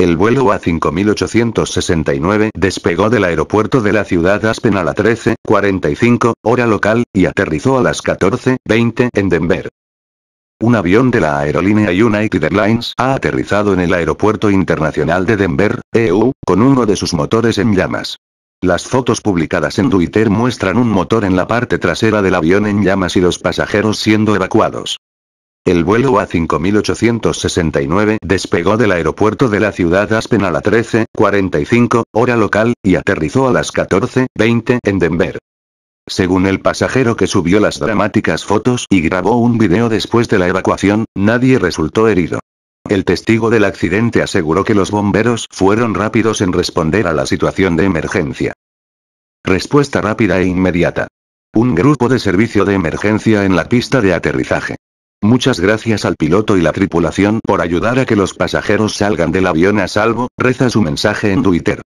El vuelo A5869 despegó del aeropuerto de la ciudad Aspen a las 13.45, hora local, y aterrizó a las 14.20 en Denver. Un avión de la aerolínea United Airlines ha aterrizado en el aeropuerto internacional de Denver, EU, con uno de sus motores en llamas. Las fotos publicadas en Twitter muestran un motor en la parte trasera del avión en llamas y los pasajeros siendo evacuados. El vuelo A5869 despegó del aeropuerto de la ciudad Aspen a las 13.45, hora local, y aterrizó a las 14.20 en Denver. Según el pasajero que subió las dramáticas fotos y grabó un video después de la evacuación, nadie resultó herido. El testigo del accidente aseguró que los bomberos fueron rápidos en responder a la situación de emergencia. Respuesta rápida e inmediata. Un grupo de servicio de emergencia en la pista de aterrizaje. Muchas gracias al piloto y la tripulación por ayudar a que los pasajeros salgan del avión a salvo, reza su mensaje en Twitter.